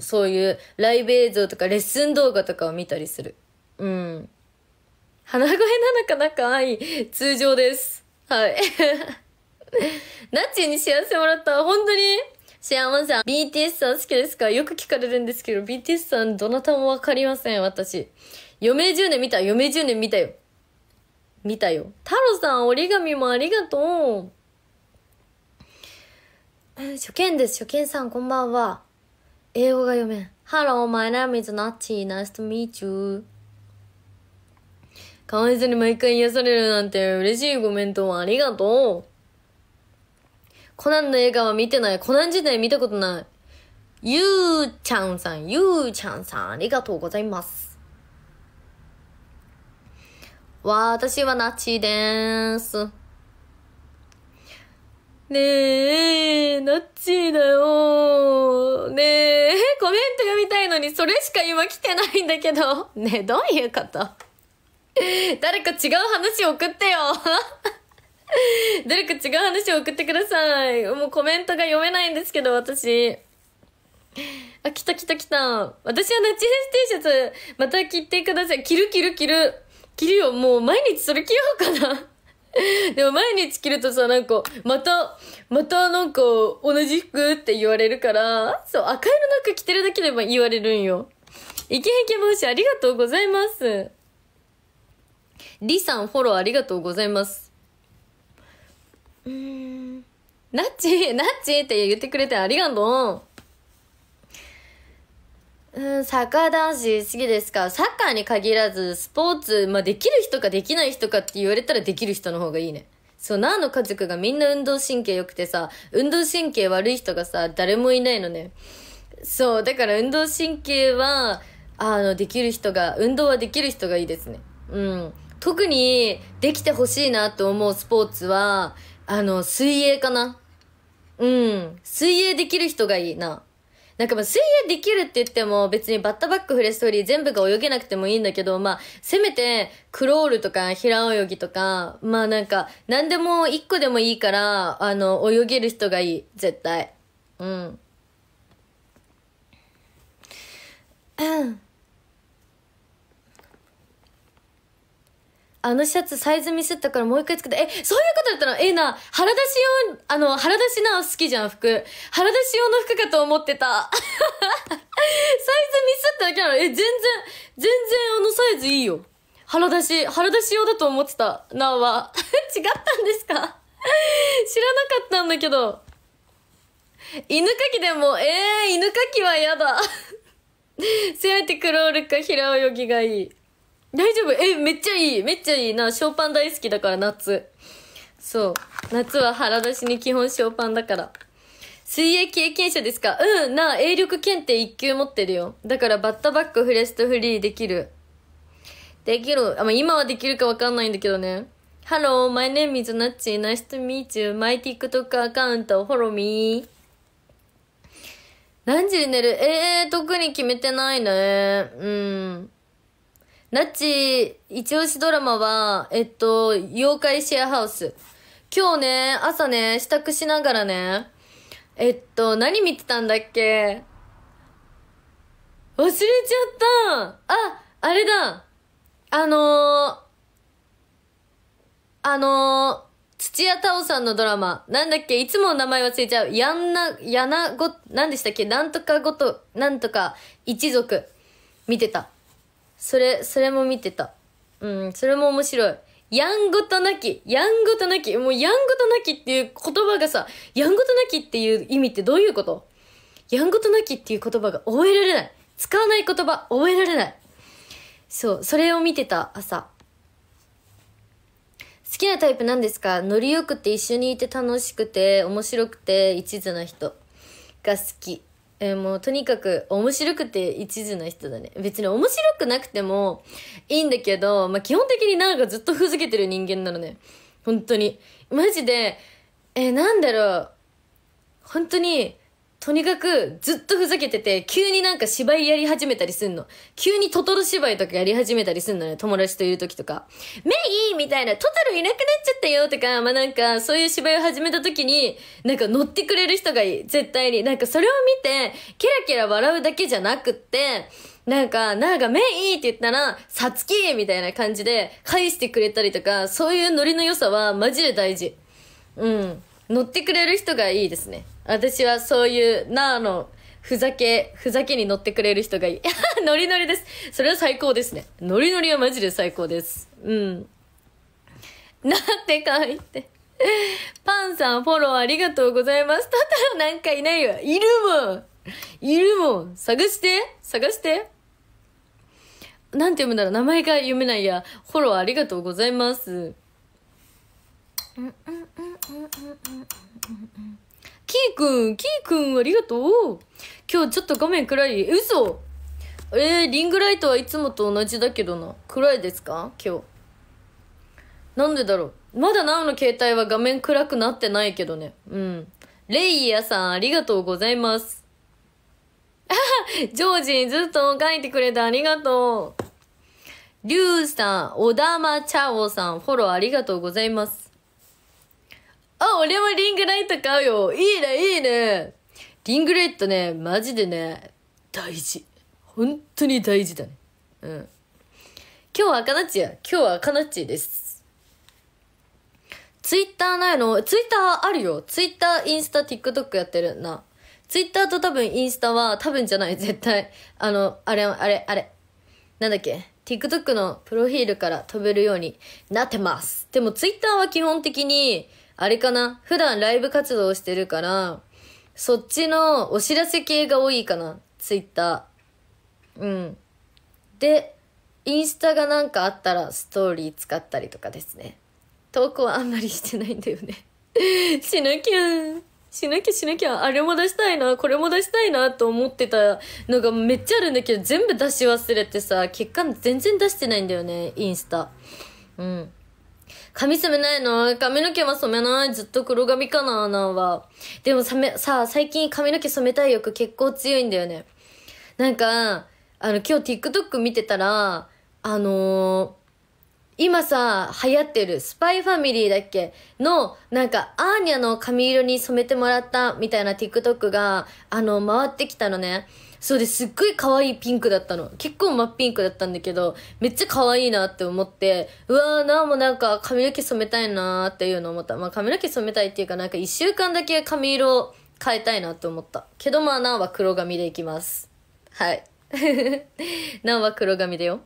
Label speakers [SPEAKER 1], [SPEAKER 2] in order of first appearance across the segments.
[SPEAKER 1] そういうライブ映像とかレッスン動画とかを見たりする。うん。鼻声なのかな可愛い。通常です。はい。ナッチに幸せもらった。本当に幸せさん。BTS さん好きですかよく聞かれるんですけど、BTS さんどなたもわかりません、私。余命10年見た。余命10年見たよ。見たよ。太郎さん、折り紙もありがとう。初見です。初見さん、こんばんは。英語が読めん。Hello, my name is Natty. Nice to meet you. かわいそうに毎回癒されるなんて嬉しいコメントをありがとう。コナンの映画は見てない。コナン時代見たことない。ゆうちゃんさん、ゆうちゃんさん、ありがとうございます。私はナチです。ねえ、ナッチだよト読みたいのにそれしか今来てないんだけど。ねどういうこと 誰か違う話送ってよ 誰か違う話を送ってください。もうコメントが読めないんですけど、私。あ、来た来た来た。私はナチヘス T シャツ、また着てください。着る着る着る。着るよ。もう毎日それ着ようかな でも毎日着るとさ、なんか、また、またなんか、同じ服って言われるから、そう、赤色の服着てるだけでも言われるんよ。イケイケ帽子ありがとうございます。りさんフォローありがとうございます。うーん。なっち、なっちって言ってくれてありがとう。うん、サッカー男子好きですかサッカーに限らず、スポーツ、まあ、できる人かできない人かって言われたらできる人の方がいいね。そう、なあの家族がみんな運動神経良くてさ、運動神経悪い人がさ、誰もいないのね。そう、だから運動神経は、あの、できる人が、運動はできる人がいいですね。うん。特に、できてほしいなと思うスポーツは、あの、水泳かな。うん。水泳できる人がいいな。なんかまあ水泳できるって言っても別にバッタバックフレストリー全部が泳げなくてもいいんだけど、まあせめてクロールとか平泳ぎとか、まあなんか何でも一個でもいいから、あの、泳げる人がいい。絶対。うん。うん。あのシャツサイズミスったからもう一回作って、え、そういうことだったのえー、な、腹出し用、あの、腹出しな、好きじゃん、服。腹出し用の服かと思ってた。サイズミスっただけなのえ、全然、全然あのサイズいいよ。腹出し、腹出し用だと思ってた、なは。違ったんですか知らなかったんだけど。犬かきでも、えー、犬かきは嫌だ。せめてクロールか平泳ぎがいい。大丈夫え、めっちゃいい。めっちゃいいな。ショーパン大好きだから、夏。そう。夏は腹出しに基本ショーパンだから。水泳経験者ですかうん、なあ、泳力検定1級持ってるよ。だからバッタバックフレストフリーできる。できる。あ、ま今はできるかわかんないんだけどね。Hello, my name is Nachi. Nice to meet you. My TikTok アカウント、フォローミー。何時に寝るええー、特に決めてないね。うん。なっち、一押しドラマは、えっと、妖怪シェアハウス。今日ね、朝ね、支度しながらね、えっと、何見てたんだっけ忘れちゃったあ、あれだあのー、あのー、土屋太鳳さんのドラマ。なんだっけいつも名前忘れちゃう。やんな、やなご、なんでしたっけなんとかごと、なんとか一族。見てた。それ、それも見てた。うん、それも面白い。やんごとなき、やんごとなき、もうやんごとなきっていう言葉がさ、やんごとなきっていう意味ってどういうことやんごとなきっていう言葉が覚えられない。使わない言葉、覚えられない。そう、それを見てた朝。好きなタイプなんですか乗りよくて一緒にいて楽しくて面白くて一途な人が好き。えー、もうとにかく面白くて一途な人だね。別に面白くなくてもいいんだけど、まあ、基本的になんかずっとふざけてる人間なのね。本当に。マジで、えー、なんだろう。本当に、とにかくずっとふざけてて、急になんか芝居やり始めたりすんの。急にトトロ芝居とかやり始めたりすんのね、友達といる時とか。メイみたいな、トトロいなくなっちゃったよとか、まあ、なんか、そういう芝居を始めた時に、なんか乗ってくれる人がいい、絶対に。なんかそれを見て、キラキラ笑うだけじゃなくって、なんか、なんか、メイって言ったら、サツキみたいな感じで返してくれたりとか、そういうノリの良さはマジで大事。うん。乗ってくれる人がいいですね。私はそういう、なあの、ふざけ、ふざけに乗ってくれる人がいい。ノリノリです。それは最高ですね。ノリノリはマジで最高です。うん。なって書いて。パンさんフォローありがとうございます。ただ、なんかいないよ。いるもんいるもん探して探してなんて読むんだろう名前が読めないや。フォローありがとうございます。うんうんうんうんうんうんうんうん。キーくん、キーくん、ありがとう。今日ちょっと画面暗い。嘘えー、リングライトはいつもと同じだけどな。暗いですか今日。なんでだろう。まだなおの携帯は画面暗くなってないけどね。うん。レイヤさん、ありがとうございます。あジョージ、ずっと書いてくれてありがとう。リュウさん、小玉茶王さん、フォローありがとうございます。あ、俺もリングライト買うよ。いいね、いいね。リングライトね、マジでね、大事。本当に大事だね。うん。今日は赤ナッチや。今日は赤ナッチです。ツイッターないのツイッターあるよ。ツイッター、インスタ、TikTok やってるな。ツイッターと多分インスタは、多分じゃない、絶対。あの、あれ、あれ、あれ。なんだっけ ?TikTok のプロフィールから飛べるようになってます。でもツイッターは基本的に、あれかな普段ライブ活動してるから、そっちのお知らせ系が多いかな。ツイッター。うん。で、インスタがなんかあったらストーリー使ったりとかですね。投稿はあんまりしてないんだよねしなきゃ。しなきゃしなきゃ。あれも出したいな、これも出したいなと思ってたのがめっちゃあるんだけど、全部出し忘れてさ、結果全然出してないんだよね、インスタ。うん。髪染めないの髪の毛は染めない。ずっと黒髪かななんは。でもさめ、さ、最近髪の毛染めたい欲結構強いんだよね。なんか、あの、今日 TikTok 見てたら、あのー今さ、流行ってるスパイファミリーだっけの、なんか、アーニャの髪色に染めてもらったみたいな TikTok が、あの、回ってきたのね。そうです。っごい可愛いピンクだったの。結構真っピンクだったんだけど、めっちゃ可愛いなって思って、うわーなーもなんか髪の毛染めたいなーっていうの思った。まあ髪の毛染めたいっていうかなんか一週間だけ髪色を変えたいなって思った。けどまあなーは黒髪でいきます。はい。なーは黒髪だよ。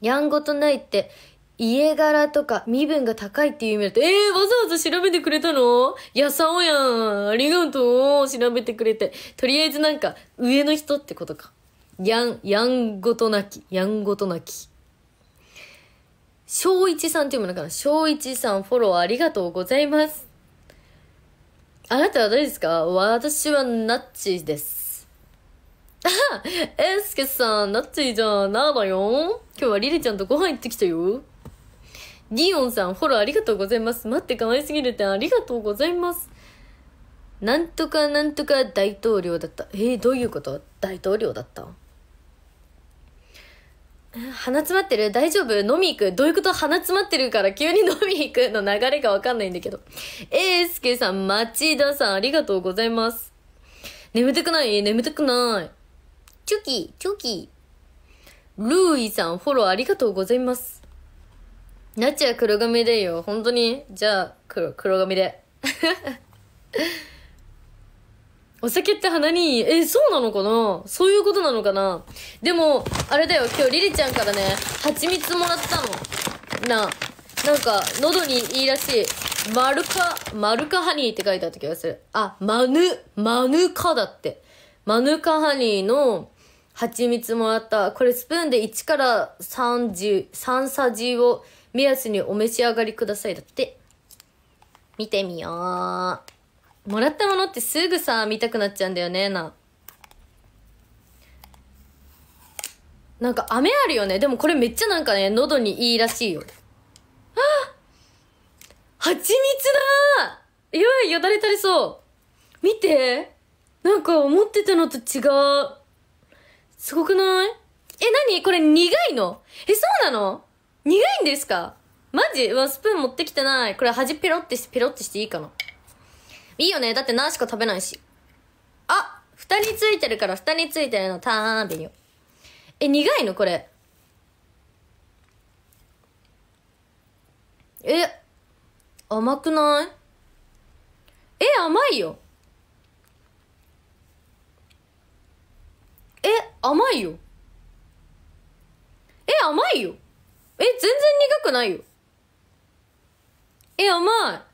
[SPEAKER 1] やんごとないって家柄とか身分が高いっていう意味だと、えー、わざわざ調べてくれたのやさおやん。ありがとう。調べてくれて。とりあえずなんか、上の人ってことか。やん、やんごとなき。やんごとなき。小一さんっていうものかな小一さんフォローありがとうございます。あなたは誰ですか私はナッチです。えすけさん、なっちいじゃん、なーだよ。今日はリリちゃんとご飯行ってきたよ。ディオンさん、フォローありがとうございます。待って、可愛すぎるってありがとうございます。なんとかなんとか大統領だった。えー、どういうこと大統領だった鼻詰まってる大丈夫飲み行くどういうこと鼻詰まってるから急に飲み行くの流れがわかんないんだけど。えー、すけさん、町田さん、ありがとうございます。眠たくない眠たくない。チョキ、チョキ。ルーイさん、フォローありがとうございます。ナチは黒髪でよ。本当にじゃあ、黒、黒髪で。お酒って鼻にいい。え、そうなのかなそういうことなのかなでも、あれだよ、今日リリちゃんからね、蜂蜜もらったの。な、なんか、喉にいいらしい。マルカ、マルカハニーって書いてあった気がする。あ、マヌ、マヌカだって。マヌカハニーの、蜂蜜もらった。これスプーンで1から3十、3さじを目安にお召し上がりください。だって。見てみよう。もらったものってすぐさ、見たくなっちゃうんだよね、な。なんか飴あるよね。でもこれめっちゃなんかね、喉にいいらしいよ。はあ
[SPEAKER 2] 蜂蜜だ
[SPEAKER 1] ーやばい、よだれ垂れそう。見てなんか思ってたのと違う。すごくないえ、なにこれ苦いのえ、そうなの苦いんですかマジうわ、スプーン持ってきてない。これ端ペロってして、ペロってしていいかないいよねだってナーしか食べないし。あ蓋についてるから、蓋についてるのター食べよ。え、苦いのこれ。え、甘くないえ、甘いよ。甘いよ。え、甘いよ。え、全然苦くないよ。え、甘い。